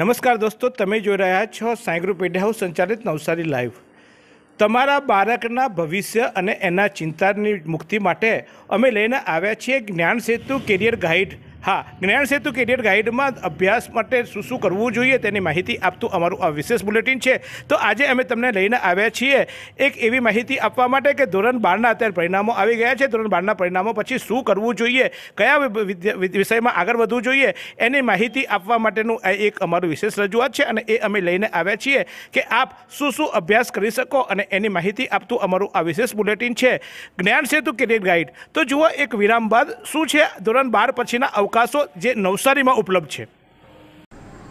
નમસ્કાર દોસ્તો તમે જોઈ રહ્યા છો સાંઈ પેઢા હાઉસ સંચાલિત નવસારી લાઈવ તમારા બાળકના ભવિષ્ય અને એના ચિંતાની મુક્તિ માટે અમે લઈને આવ્યા છીએ જ્ઞાન સેતુ કેરિયર ગાઈડ હા જ્ઞાન સેતુ કેરિયર ગાઈડમાં અભ્યાસ માટે શું શું કરવું જોઈએ તેની માહિતી આપતું અમારું આ વિશેષ બુલેટિન છે તો આજે અમે તમને લઈને આવ્યા છીએ એક એવી માહિતી આપવા માટે કે ધોરણ બારના અત્યારે પરિણામો આવી ગયા છે ધોરણ બારના પરિણામો પછી શું કરવું જોઈએ કયા વિષયમાં આગળ વધવું જોઈએ એની માહિતી આપવા માટેનું આ એક અમારું વિશેષ રજૂઆત છે અને એ અમે લઈને આવ્યા છીએ કે આપ શું શું અભ્યાસ કરી શકો અને એની માહિતી આપતું અમારું આ વિશેષ બુલેટિન છે જ્ઞાન સેતુ કેરિયર ગાઈડ તો જુઓ એક વિરામ બાદ શું છે ધોરણ બાર પછીના અવકાશ અવકાશો જે નવસારીમાં ઉપલબ્ધ છે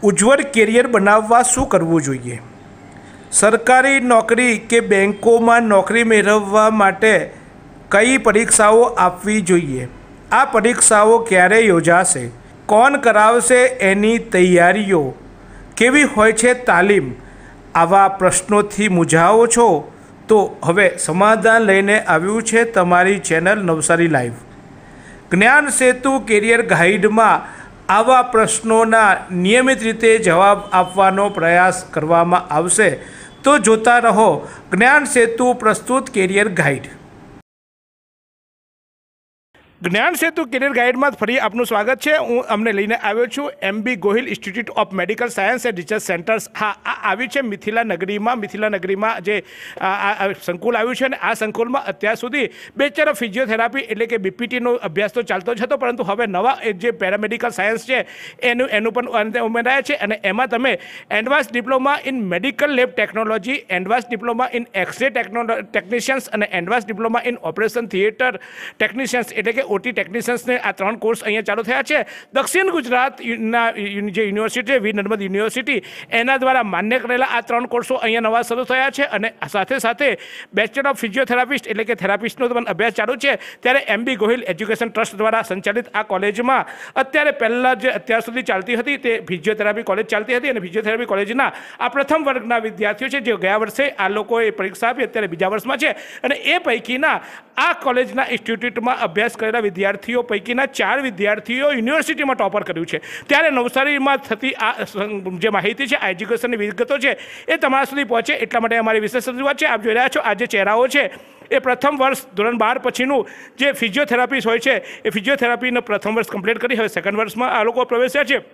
ઉજ્જવળ કેરિયર બનાવવા શું કરવું જોઈએ સરકારી નોકરી કે બેંકોમાં નોકરી મેળવવા માટે કઈ પરીક્ષાઓ આપવી જોઈએ આ પરીક્ષાઓ ક્યારે યોજાશે કોણ કરાવશે એની તૈયારીઓ કેવી હોય છે તાલીમ આવા પ્રશ્નોથી મૂંઝાઓ છો તો હવે સમાધાન લઈને આવ્યું છે તમારી ચેનલ નવસારી લાઈવ જ્ઞાન સેતુ કેરિયર ગાઈડમાં આવા પ્રશ્નોના નિયમિત રીતે જવાબ આપવાનો પ્રયાસ કરવામાં આવશે તો જોતા રહો જ્ઞાન સેતુ પ્રસ્તુત કેરિયર ગાઈડ જ્ઞાન સેતુ કેરિયર ગાઈડમાં ફરી આપનું સ્વાગત છે હું અમને લઈને આવ્યો છું MB Gohil institute of medical science and research centres હા આ આવી છે મિથિલા નગરીમાં મિથિલા નગરીમાં જે સંકુલ આવ્યું છે અને આ સંકુલમાં અત્યાર સુધી બે ચાર ફિઝિયોથેરાપી એટલે કે બીપીટીનો અભ્યાસ તો ચાલતો જ હતો પરંતુ હવે નવા જે પેરામેડિકલ સાયન્સ છે એનું એનું પણ ઉમેરાયા છે અને એમાં તમે advance diploma in medical lab technology advance diploma in X ray technology technicians અને advance diploma in operation theatre technicians એટલે કે ઓટી ટેકનિશિયન્સને આ ત્રણ કોર્સ અહીંયા ચાલુ થયા છે દક્ષિણ ગુજરાતના જે યુનિવર્સિટી વી નર્મદ યુનિવર્સિટી એના દ્વારા માન્ય કરેલા આ ત્રણ કોર્સો અહીંયા નવા શરૂ થયા છે અને સાથે સાથે બેચલર ઓફ ફિઝિયોથેરાપિસ્ટ એટલે કે થેરાપિસ્ટનો પણ અભ્યાસ ચાલુ છે ત્યારે M B Gohil education trust દ્વારા સંચાલિત આ કોલેજમાં અત્યારે પહેલાં જે અત્યાર સુધી ચાલતી હતી તે ફિઝિયોથેરાપી કોલેજ ચાલતી હતી અને ફિઝિયોથેરાપી કોલેજના આ પ્રથમ વર્ગના વિદ્યાર્થીઓ છે જે ગયા વર્ષે આ લોકોએ પરીક્ષા આપી અત્યારે બીજા વર્ષમાં છે અને એ પૈકીના આ કોલેજના ઇન્સ્ટિટ્યૂટમાં અભ્યાસ કરેલા વિદ્યાર્થીઓ પૈકીના ચાર વિદ્યાર્થીઓ યુનિવર્સિટીમાં ટોપર કર્યું છે ત્યારે નવસારીમાં થતી આ જે માહિતી છે એજ્યુકેશનની વિગતો છે એ તમારા સુધી પહોંચે એટલા માટે અમારી વિશેષ રજૂઆત છે આપ જોઈ રહ્યા છો આ જે ચહેરાઓ છે એ પ્રથમ વર્ષ ધોરણ બાર પછીનું જે ફિઝિયોથેરાપીસ હોય છે એ ફિઝિયોથેરાપીનો પ્રથમ વર્ષ કમ્પ્લીટ કરી હવે સેકન્ડ વર્ષમાં આ લોકો પ્રવેશ્યા છે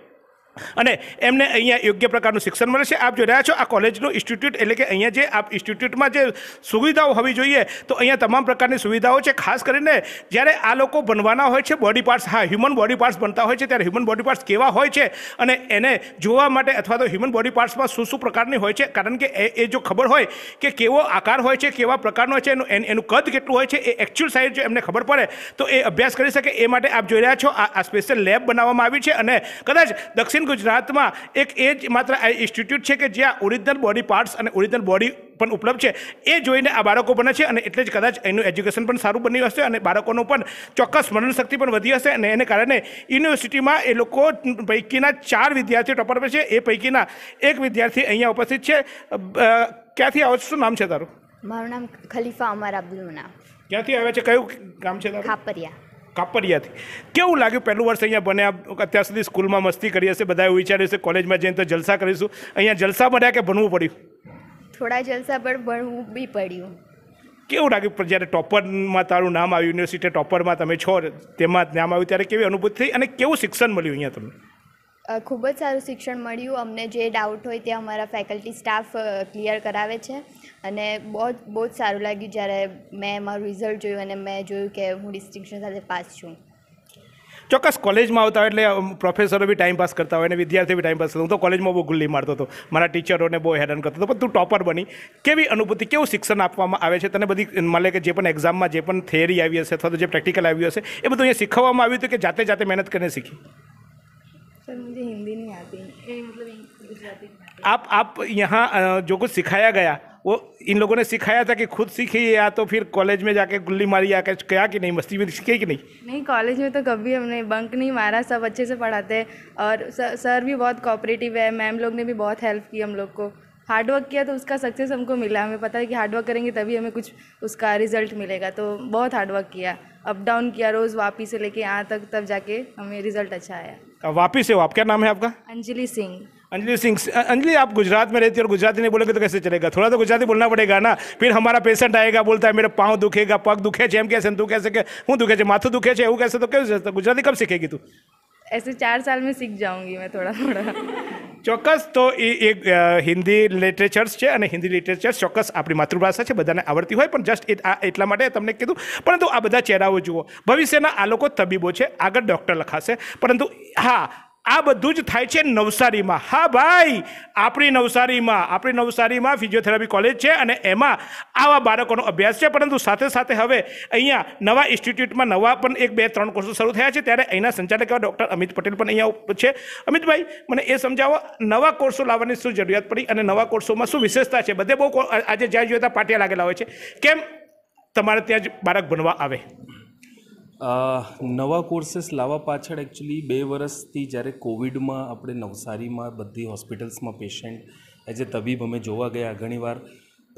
અને એમને અહીંયા યોગ્ય પ્રકારનું શિક્ષણ મળે છે આપ જોઈ રહ્યા છો આ કોલેજનું ઇન્સ્ટિટ્યૂટ એટલે કે અહીંયા જે આ ઇન્સ્ટિટ્યૂટમાં જે સુવિધાઓ હોવી જોઈએ તો અહીંયા તમામ પ્રકારની સુવિધાઓ છે ખાસ કરીને જ્યારે આ લોકો બનવાના હોય છે બોડી પાર્ટ્સ હા હ્યુમન બોડી પાર્ટ્સ બનતા હોય છે ત્યારે હ્યુમન બોડી પાર્ટ્સ કેવા હોય છે અને એને જોવા માટે અથવા તો હ્યુમન બોડી પાર્ટ્સમાં શું શું પ્રકારની હોય છે કારણ કે એ જો ખબર હોય કે કેવો આકાર હોય છે કેવા પ્રકારનો હોય છે એનું એનું કદ કેટલું હોય છે એ એકચ્યુઅલ સાઇઝ જો એમને ખબર પડે તો એ અભ્યાસ કરી શકે એ માટે આપ જોઈ રહ્યા છો આ સ્પેશિયલ લેબ બનાવવામાં આવી છે અને કદાચ દક્ષિણ દક્ષિણ ગુજરાતમાં એક એ જ માત્ર આ ઇન્સ્ટિટ્યૂટ છે કે જ્યાં ઓરિજિનલ બોડી પાર્ટ્સ અને ઓરિજિનલ બોડી પણ ઉપલબ્ધ છે એ જોઈને આ બાળકો બને છે અને એટલે જ કદાચ એનું એજ્યુકેશન પણ સારું બન્યું હશે અને બાળકોનું પણ ચોક્કસ સ્મરણશક્તિ પણ વધી હશે અને એને કારણે યુનિવર્સિટીમાં એ લોકો પૈકીના ચાર વિદ્યાર્થીઓ ટોપર પર છે એ પૈકીના એક વિદ્યાર્થી અહીંયા ઉપસ્થિત છે ક્યાંથી આવો છો શું નામ છે તારું મારું નામ ખલીફા અમર અબ્દુલ મુના ક્યાંથી આવ્યા છે કયું ગામ છે ખાપરિયા કાપડિયાથી કેવું લાગ્યું પહેલું વર્ષ અહીંયા બન્યા અત્યાર સુધી સ્કૂલમાં મસ્તી કરી હશે બધા એવું વિચાર્યું છે કોલેજમાં જઈને તો જલસા કરીશું અહીંયા જલસા બન્યા કે ભણવું પડ્યું થોડા જલસા પણ ભણવું બી પડ્યું કેવું લાગ્યું જ્યારે ટોપરમાં તારું નામ આવ્યું યુનિવર્સિટી ટોપરમાં તમે છો તેમાં નામ આવ્યું ત્યારે કેવી અનુભૂતિ થઈ અને કેવું શિક્ષણ મળ્યું અહીંયા તમને ખૂબ જ સારું શિક્ષણ મળ્યું અમને જે ડાઉટ હોય તે અમારા ફેકલ્ટી સ્ટાફ ક્લિયર કરાવે છે અને બહુ જ બહુ જ સારું લાગ્યું જ્યારે મેં મારું રિઝલ્ટ જોયું અને મેં જોયું કે હું ડિસ્ટિંક્શન સાથે પાસ છું ચોક્કસ કોલેજમાં આવતા હોય એટલે પ્રોફેસરો બી ટાઈમ પાસ કરતા હોય અને વિદ્યાર્થીઓ બી ટાઈમ પાસ કરતા હું તો કોલેજમાં બહુ ગુલ્લી મારતો હતો મારા ટીચરોને બહુ હેરાન કરતો હતો પણ તું ટોપર બની કેવી અનુભૂતિ કેવું શિક્ષણ આપવામાં આવે છે તને બધી મળે કે જે પણ એક્ઝામમાં જે પણ થિયરી આવી હશે અથવા તો જે પ્રેક્ટિકલ આવ્યું હશે એ બધું અહીંયા શીખવવામાં આવ્યું હતું કે જાતે જાતે મહેનત કરીને શીખી सर मुझे हिंदी नहीं आती ए, मतलब आप आप यहाँ जो कुछ सिखाया गया वो इन लोगों ने सिखाया था कि खुद सीखी या तो फिर कॉलेज में जाके गुल्ली मारी आकर क्या कि नहीं मस्ती में सीखे कि नहीं नहीं कॉलेज में तो कभी हमने बंक नहीं मारा सब अच्छे से पढ़ाते हैं और सर भी बहुत कॉपरेटिव है मैम लोग ने भी बहुत हेल्प की हम लोग को हार्डवर्क किया तो उसका सक्सेस हमको मिला हमें पता है कि हार्डवर्क करेंगे तभी हमें कुछ उसका रिजल्ट मिलेगा तो बहुत हार्डवर्क किया अप डाउन किया रोज़ वापिस से लेके यहाँ तक तब जाके हमें रिजल्ट अच्छा आया वापिस है हो आप क्या नाम है आपका अंजलि सिंह अंजलि सिंह अंजलि आप गुजरात में रहती है और गुजराती नहीं बोलेंगे तो कैसे चलेगा थोड़ा तो गुजराती बोलना पड़ेगा ना फिर हमारा पेशेंट आएगा बोलता है मेरे पाँव दुखेगा पग दुखे छे कैसे तू कैसे हूँ दुखे छे माथू दुखे छे हूँ कैसे तो कैसे गुजराती कब सीखेगी तू ऐसे चार साल में सीख जाऊंगी मैं थोड़ा थोड़ा ચોક્કસ તો એ એક હિન્દી લિટરેચર્સ છે અને હિન્દી લિટરેચર ચોક્કસ આપણી માતૃભાષા છે બધાને આવડતી હોય પણ જસ્ટ આ એટલા માટે તમને કીધું પરંતુ આ બધા ચહેરાઓ જુઓ ભવિષ્યના આ લોકો તબીબો છે આગળ ડૉક્ટર લખાશે પરંતુ હા આ બધું જ થાય છે નવસારીમાં હા ભાઈ આપણી નવસારીમાં આપણી નવસારીમાં ફિઝિયોથેરાપી કોલેજ છે અને એમાં આવા બાળકોનો અભ્યાસ છે પરંતુ સાથે સાથે હવે અહીંયા નવા ઇન્સ્ટિટ્યૂટમાં નવા પણ એક બે ત્રણ કોર્સો શરૂ થયા છે ત્યારે અહીંના સંચાલક એવા ડૉક્ટર અમિત પટેલ પણ અહીંયા છે અમિતભાઈ મને એ સમજાવો નવા કોર્સો લાવવાની શું જરૂરિયાત પડી અને નવા કોર્સોમાં શું વિશેષતા છે બધે બહુ આજે જ્યાં જોઈએ ત્યાં પાટિયા લાગેલા હોય છે કેમ તમારે ત્યાં જ બાળક ભણવા આવે નવા કોર્સીસ લાવવા પાછળ એકચ્યુઅલી બે વર્ષથી જ્યારે કોવિડમાં આપણે નવસારીમાં બધી હોસ્પિટલ્સમાં પેશન્ટ એઝ એ તબીબ અમે જોવા ગયા ઘણીવાર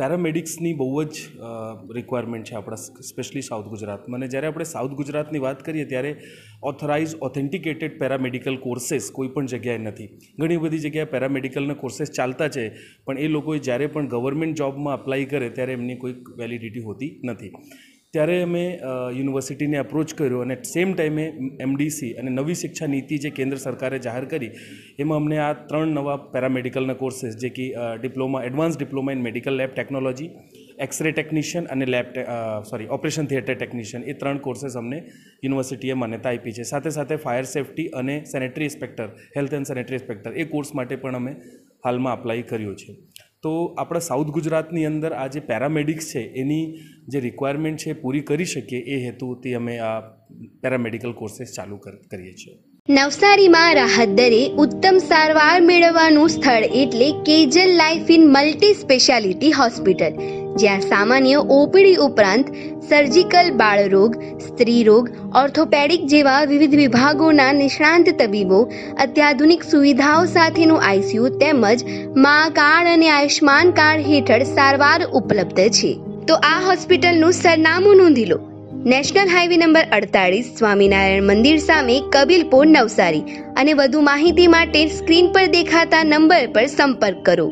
પેરામેડિક્સની બહુ જ રિક્વાયરમેન્ટ છે આપણા સ્પેશિયલી સાઉથ ગુજરાતમાં અને જ્યારે આપણે સાઉથ ગુજરાતની વાત કરીએ ત્યારે ઓથોરાઇઝ ઓથેન્ટિકેટેડ પેરામેડિકલ કોર્સેસ કોઈ પણ જગ્યાએ નથી ઘણી બધી જગ્યાએ પેરામેડિકલના કોર્સેસ ચાલતા છે પણ એ લોકોએ જ્યારે પણ ગવર્મેન્ટ જોબમાં અપ્લાય કરે ત્યારે એમની કોઈ વેલિડિટી હોતી નથી ત્યારે અમે યુનિવર્સિટીને અપ્રોચ કર્યો અને સેમ ટાઈમે એમડીસી અને નવી શિક્ષા નીતિ જે કેન્દ્ર સરકારે જાહેર કરી એમાં અમને આ ત્રણ નવા પેરામેડિકલના કોર્સીસ જે કે diploma advance diploma in medical lab technology X ray technician અને lab sorry operation theatre technician એ ત્રણ કોર્સીસ અમને યુનિવર્સિટીએ માન્યતા આપી છે સાથે સાથે ફાયર સેફ્ટી અને sanitary inspector health and sanitary inspector એ કોર્સ માટે પણ અમે હાલમાં અપ્લાય કર્યો છે તો આપણા સાઉથ ગુજરાતની અંદર આ જે પેરામેડિક્સ છે એની જે રિક્વાયરમેન્ટ છે પૂરી કરી શકીએ એ હેતુથી અમે આ પેરામેડિકલ કોર્સેસ ચાલુ કરીએ છીએ નવસારીમાં રાહત દરે ઉત્તમ સારવાર મેળવવાનું સ્થળ એટલે Kejal life in multi speciality hospital જ્યાં સામાન્ય ઓપીડી ઉપરાંત સર્જિકલ બાળરોગ સ્ત્રીરોગ ઓર્થોપેડિક જેવા વિવિધ વિભાગોના નિષ્ણાંત તબીબો અત્યાધુનિક સુવિધાઓ સાથેનું આઈસીયુ તેમજ માં કાર્ડ અને આયુષ્યમાન કાર્ડ હેઠળ સારવાર ઉપલબ્ધ છે તો આ હોસ્પિટલનું સરનામું નોંધી લો નેશનલ હાઈવે નંબર અડતાળીસ સ્વામિનારાયણ મંદિર સામે કબીલપુર નવસારી અને વધુ માહિતી માટે સ્ક્રીન પર દેખાતા નંબર પર સંપર્ક કરો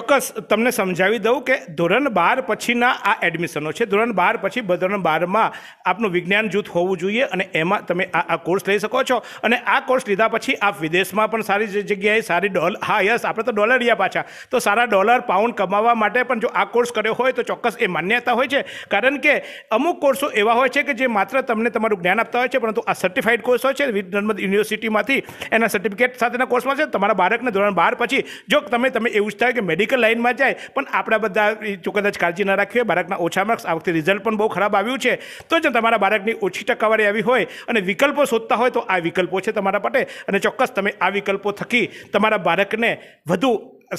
ચોક્કસ તમને સમજાવી દઉં કે ધોરણ બાર પછીના આ એડમિશનો છે ધોરણ બાર પછી ધોરણ બારમાં આપનું વિજ્ઞાન જૂથ હોવું જોઈએ અને એમાં તમે આ આ કોર્સ લઈ શકો છો અને આ કોર્સ લીધા પછી આપ વિદેશમાં પણ સારી જગ્યાએ સારી ડોલ હા યસ આપણે તો ડોલર રહ્યા પાછા તો સારા ડોલર પાઉન્ડ કમાવા માટે પણ જો આ કોર્સ કર્યો હોય તો ચોક્કસ એ માન્યતા હોય છે કારણ કે અમુક કોર્સો એવા હોય છે કે જે માત્ર તમને તમારું જ્ઞાન આપતા હોય છે પરંતુ આ સર્ટિફાઈડ કોર્સ હોય છે નર્મદ યુનિવર્સિટીમાંથી એના સર્ટિફિકેટ સાથેના કોર્સમાં છે તમારા બાળકને ધોરણ બાર પછી જો તમે તમે એવું જ થાય કે મેડિકલ મેડિકલ લાઇનમાં જાય પણ આપણા બધા જો ચોક્કસ કાળજી ન રાખીએ બાળકના ઓછા માર્ક્સ આ વખતે રિઝલ્ટ પણ બહુ ખરાબ આવ્યું છે તો જો તમારા બાળકની ઓછી ટકાવારી આવી હોય અને વિકલ્પો શોધતા હોય તો આ વિકલ્પો છે તમારા માટે અને ચોક્કસ તમે આ વિકલ્પો થકી તમારા બાળકને વધુ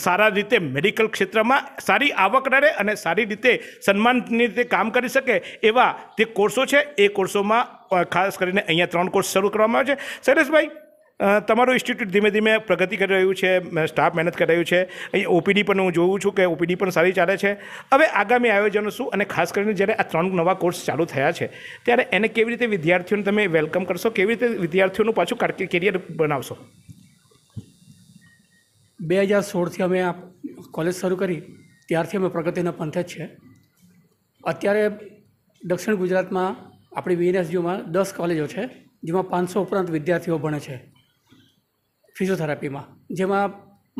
સારા રીતે મેડિકલ ક્ષેત્રમાં સારી આવક રહે અને સારી રીતે સન્માનની રીતે કામ કરી શકે એવા તે કોર્સો છે એ કોર્સોમાં ખાસ કરીને અહીંયા ત્રણ કોર્સ શરૂ કરવામાં આવે છે સરેશભાઈ તમારું ઇન્સ્ટિટ્યૂટ ધીમે ધીમે પ્રગતિ કરી રહ્યું છે સ્ટાફ મહેનત કરી રહ્યું છે અહીં ઓપીડી પણ હું જોઉં છું કે ઓપીડી પણ સારી ચાલે છે હવે આગામી આયોજનો શું અને ખાસ કરીને જ્યારે આ ત્રણ નવા કોર્સ ચાલુ થયા છે ત્યારે એને કેવી રીતે વિદ્યાર્થીઓને તમે વેલકમ કરશો કેવી રીતે વિદ્યાર્થીઓનું પાછું કેરિયર બનાવશો બે હજાર સોળથી અમે આ કોલેજ શરૂ કરી ત્યારથી અમે પ્રગતિના પંથે જ છે અત્યારે દક્ષિણ ગુજરાતમાં આપણી વીએનએસયુમાં દસ કોલેજો છે જેમાં પાંચસો ઉપરાંત વિદ્યાર્થીઓ ભણે છે ફિઝિયોથેરાપીમાં જેમાં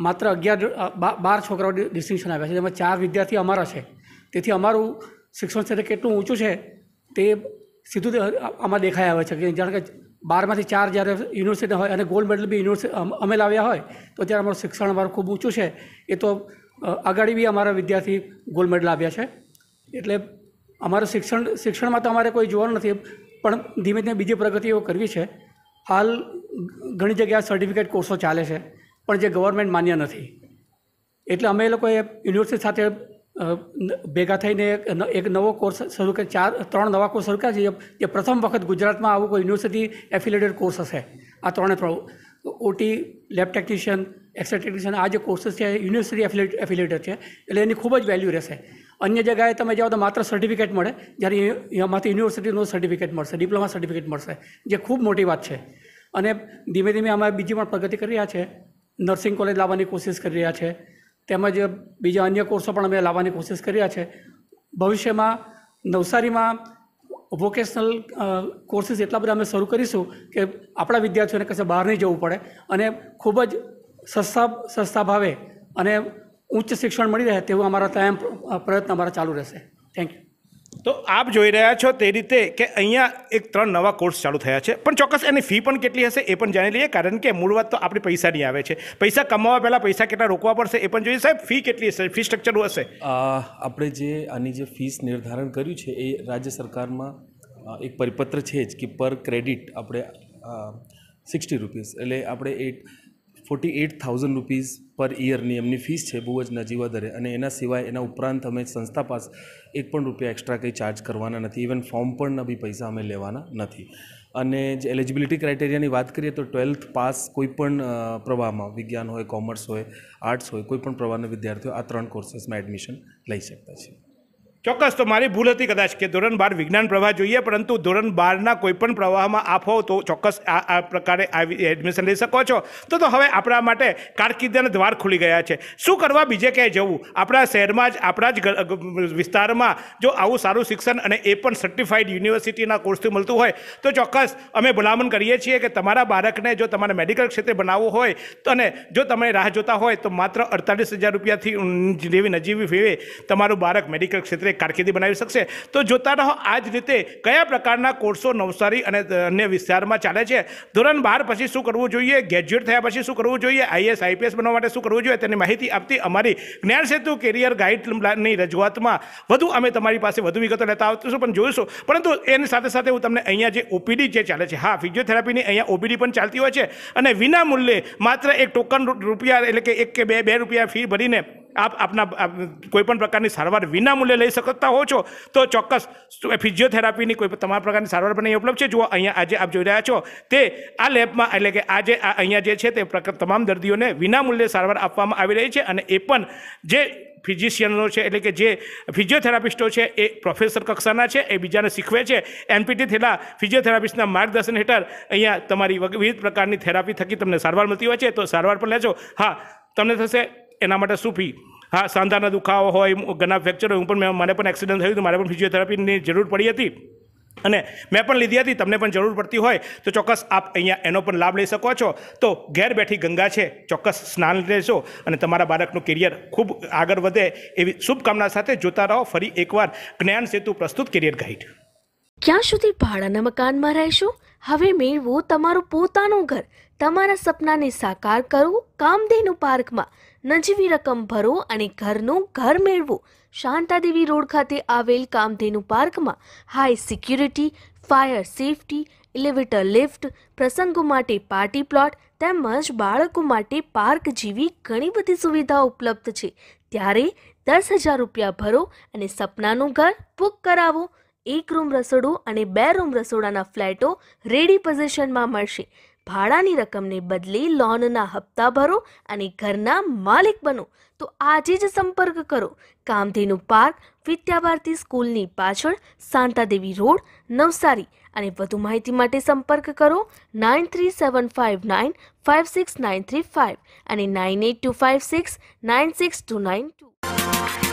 માત્ર અગિયાર બાર છોકરાઓ ડિસ્ટિંક્શન આવ્યા છે જેમાં ચાર વિદ્યાર્થી અમારા છે તેથી અમારું શિક્ષણ ક્ષેત્ર કેટલું ઊંચું છે તે સીધું આમાં દેખાઈ આવે છે કે જાણે કે બારમાંથી ચાર જ્યારે યુનિવર્સિટી હોય અને ગોલ્ડ મેડલ બી યુનિવર્સિટી અમે લાવ્યા હોય તો ત્યારે અમારું શિક્ષણ અમારું ખૂબ ઊંચું છે એ તો આગળ બી અમારા વિદ્યાર્થી ગોલ્ડ મેડલ આવ્યા છે એટલે અમારું શિક્ષણ શિક્ષણમાં તો અમારે કોઈ જોવાનું નથી પણ ધીમે ધીમે બીજી પ્રગતિઓ કરવી છે હાલ ઘણી જગ્યાએ સર્ટિફિકેટ કોર્સો ચાલે છે પણ જે ગવર્મેન્ટ માન્ય નથી એટલે અમે લોકોએ યુનિવર્સિટી સાથે ભેગા થઈને એક નવો કોર્સ શરૂ કર્યો ચાર ત્રણ નવા કોર્સ શરૂ કર્યા છે જે પ્રથમ વખત ગુજરાતમાં આવું કોઈ યુનિવર્સિટી એફિલેટેડ કોર્સ હશે આ ત્રણે ત્રણ OT lab technician X ray technician આ જે કોર્સ છે યુનિવર્સિટી એફિલેટ એફિલેટેડ છે એટલે એની ખૂબ જ વેલ્યુ રહેશે અન્ય જગ્યાએ તમે જાઓ તો માત્ર સર્ટિફિકેટ મળે જ્યારે એમાંથી યુનિવર્સિટીનું સર્ટિફિકેટ મળશે ડિપ્લોમા સર્ટિફિકેટ મળશે જે ખૂબ મોટી વાત છે અને ધીમે ધીમે અમે બીજી પણ પ્રગતિ કરી રહ્યા છે નર્સિંગ કોલેજ લાવવાની કોશિશ કરી રહ્યા છે તેમજ બીજા અન્ય કોર્સો પણ અમે લાવવાની કોશિશ કરી રહ્યા છે ભવિષ્યમાં નવસારીમાં વોકેશનલ કોર્સીસ એટલા બધા અમે શરૂ કરીશું કે આપણા વિદ્યાર્થીઓને કશે બહાર નહીં જવું પડે અને ખૂબ જ સસ્તા સસ્તા ભાવે અને ઉચ્ચ શિક્ષણ મળી રહે તેવું અમારા કાયમ પ્રયત્ન અમારા ચાલુ રહેશે થેન્ક યુ તો આપ જોઈ રહ્યા છો તે રીતે કે અહીંયા એક ત્રણ નવા કોર્સ ચાલુ થયા છે પણ ચોક્કસ એની ફી પણ કેટલી હશે એ પણ જાણી લઈએ કારણ કે મૂળ વાત તો આપણે પૈસાની આવે છે પૈસા કમાવા પહેલાં પૈસા કેટલા રોકવા પડશે એ પણ જોઈએ સાહેબ ફી કેટલી હશે ફી સ્ટ્રક્ચર હશે આપણે જે આની જે ફીસ નિર્ધારણ કર્યું છે એ રાજ્ય સરકારમાં એક પરિપત્ર છે જ કે પર ક્રેડિટ આપણે સિક્સટી રૂપીસ એટલે આપણે eight forty eight thousand rupees per ઇયરની એમની ફીસ છે બહુ જ નજીવા દરે અને એના સિવાય એના ઉપરાંત અમે સંસ્થા પાસ એક પણ રૂપિયા એક્સ્ટ્રા કંઈ ચાર્જ કરવાના નથી ઇવન ફોર્મ પણ બી પૈસા અમે લેવાના નથી અને જે એલિજિબિલિટી ક્રાઇટેરિયાની વાત કરીએ તો ટ્વેલ્થ પાસ કોઈપણ પ્રવાહમાં વિજ્ઞાન હોય કોમર્સ હોય આર્ટ્સ હોય કોઈપણ પ્રવાહના વિદ્યાર્થીઓ આ ત્રણ કોર્સીસમાં એડમિશન લઈ શકતા છે ચોક્કસ તો મારી ભૂલ હતી કદાચ કે ધોરણ બાર વિજ્ઞાન પ્રવાહ જોઈએ પરંતુ ધોરણ બારના પણ પ્રવાહમાં આપો તો ચોક્કસ આ આ પ્રકારે આવી એડમિશન લઈ શકો છો તો તો હવે આપણા માટે કારકિર્દીના દ્વાર ખુલી ગયા છે શું કરવા બીજે ક્યાંય જવું આપણા શહેરમાં જ આપણા જ વિસ્તારમાં જો આવું સારું શિક્ષણ અને એ પણ સર્ટિફાઈડ યુનિવર્સિટીના કોર્સથી મળતું હોય તો ચોક્કસ અમે ભલામણ કરીએ છીએ કે તમારા બાળકને જો તમારે મેડિકલ ક્ષેત્રે બનાવવું હોય અને જો તમે રાહ જોતા હોય તો માત્ર અડતાલીસ હજાર રૂપિયાથી જેવી નજીવી ફેવે તમારું બાળક મેડિકલ ક્ષેત્રે કારકિર્દી બનાવી શકશે તો જોતા રહો આ જ રીતે કયા પ્રકારના કોર્સો નવસારી અને અન્ય વિસ્તારમાં ચાલે છે ધોરણ બાર પછી શું કરવું જોઈએ ગ્રેજ્યુએટ થયા પછી શું કરવું જોઈએ આઈએસ આઈપીએસ બનવા માટે શું કરવું જોઈએ તેની માહિતી આપતી અમારી જ્ઞાન સેતુ કેરિયર ગાઈડલાઇનની રજૂઆતમાં વધુ અમે તમારી પાસે વધુ વિગતો લેતા આવશું પણ જોઈશું પરંતુ એની સાથે સાથે હું તમને અહીંયા જે ઓપીડી જે ચાલે છે હા ફિઝિયોથેરાપીની અહીંયા ઓપીડી પણ ચાલતી હોય છે અને વિના મૂલ્યે માત્ર એક ટોકન રૂપિયા એટલે કે એક કે બે બે રૂપિયા ફી ભરીને આપ આપના કોઈપણ પ્રકારની સારવાર વિના મૂલ્યે લઈ શકતા હો છો તો ચોક્કસ ફિઝિયોથેરાપીની કોઈ તમામ પ્રકારની સારવાર પણ અહીં ઉપલબ્ધ છે જુઓ અહીંયા આજે આપ જોઈ રહ્યા છો તે આ લેબમાં એટલે કે આજે આ અહીંયા જે છે તે તમામ દર્દીઓને વિનામૂલ્યે સારવાર આપવામાં આવી રહી છે અને એ પણ જે ફિઝિશિયનો છે એટલે કે જે ફિઝિયોથેરાપિસ્ટો છે એ પ્રોફેસર કક્ષાના છે એ બીજાને શીખવે છે એમપીટી થયેલા ફિઝિયોથેરાપિસ્ટના માર્ગદર્શન હેઠળ અહીંયા તમારી વિવિધ પ્રકારની થેરાપી થકી તમને સારવાર મળતી હોય છે તો સારવાર પણ લેજો હા તમને થશે એના માટે સૂફી હા સાંધાના દુખાવો હોય ઘણા ફ્રેક્ચર હોય હું પણ મને પણ એક્સિડન્ટ થયું હતું મારે પણ ફિઝિયોથેરાપીની જરૂર પડી હતી અને મેં પણ લીધી હતી તમને પણ જરૂર પડતી હોય તો ચોક્કસ આપ અહીંયા એનો પણ લાભ લઈ શકો છો તો ઘેર બેઠી ગંગા છે ચોક્કસ સ્નાન લેશો અને તમારા બાળકનું કેરિયર ખૂબ આગળ વધે એવી શુભકામના સાથે જોતા રહો ફરી એકવાર જ્ઞાન સેતુ પ્રસ્તુત કેરિયર ગાઈડ ક્યાં સુધી ભાડાના મકાનમાં રહેશો હવે મેળવો તમારું પોતાનું ઘર તમારા સપનાને સાકાર કરવું કામધેનુ પાર્કમાં નજીવી રકમ ભરો અને ઘરનું ઘર મેળવો શાંતાદેવી રોડ ખાતે આવેલ કામધેનુ પાર્કમાં high security fire safety elevator lift પ્રસંગો માટે પાર્ટી પ્લોટ તેમજ બાળકો માટે પાર્ક જેવી ઘણી બધી સુવિધા ઉપલબ્ધ છે ત્યારે દસ હજાર રૂપિયા ભરો અને સપનાનું ઘર બુક કરાવો એક રૂમ રસોડું અને બે રૂમ રસોડાના ફ્લેટો રેડી પોઝિશનમાં મળશે ભાડાની રકમને બદલે લોનના હપ્તા ભરો અને ઘરના માલિક બનો તો આજે જ સંપર્ક કરો કામધેનુ પાર્ક વિદ્યાભારતી સ્કૂલની પાછળ શાંતાદેવી રોડ નવસારી અને વધુ માહિતી માટે સંપર્ક કરો nine three seven five nine five six nine three five અને nine eight two five six nine six two nine two